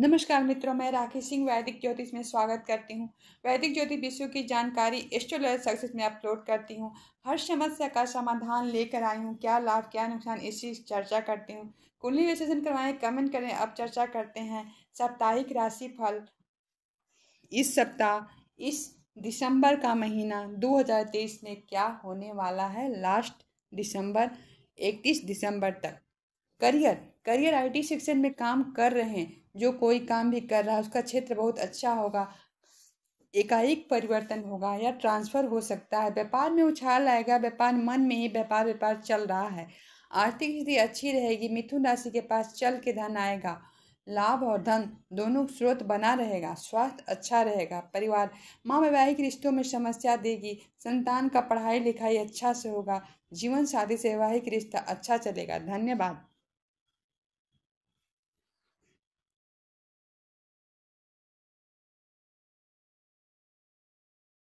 नमस्कार मित्रों मैं राकेश सिंह वैदिक ज्योतिष में स्वागत करती हूँ वैदिक ज्योतिष विषयों की जानकारी एस्ट्रोलॉजर सक्सेस में अपलोड करती हूँ हर समस्या का समाधान लेकर आई हूँ क्या लाभ क्या नुकसान इसकी चर्चा करती हूँ कुंडली विश्लेषण करवाएं कमेंट करें अब चर्चा करते हैं साप्ताहिक राशि फल इस सप्ताह इस दिसंबर का महीना 2023 में क्या होने वाला है लास्ट दिसंबर 31 दिसंबर तक करियर करियर आईटी सेक्शन में काम कर रहे हैं जो कोई काम भी कर रहा है उसका क्षेत्र बहुत अच्छा होगा एकाएक परिवर्तन होगा या ट्रांसफर हो सकता है व्यापार में उछाल आएगा व्यापार मन में ही व्यापार व्यापार चल रहा है आर्थिक स्थिति अच्छी रहेगी मिथुन राशि के पास चल के धन आएगा लाभ और धन दोनों स्रोत बना रहेगा स्वास्थ्य अच्छा रहेगा परिवार माँ वैवाहिक रिश्तों में समस्या देगी संतान का पढ़ाई लिखाई अच्छा से होगा जीवन साथी से वैवाहिक रिश्ता अच्छा चलेगा धन्यवाद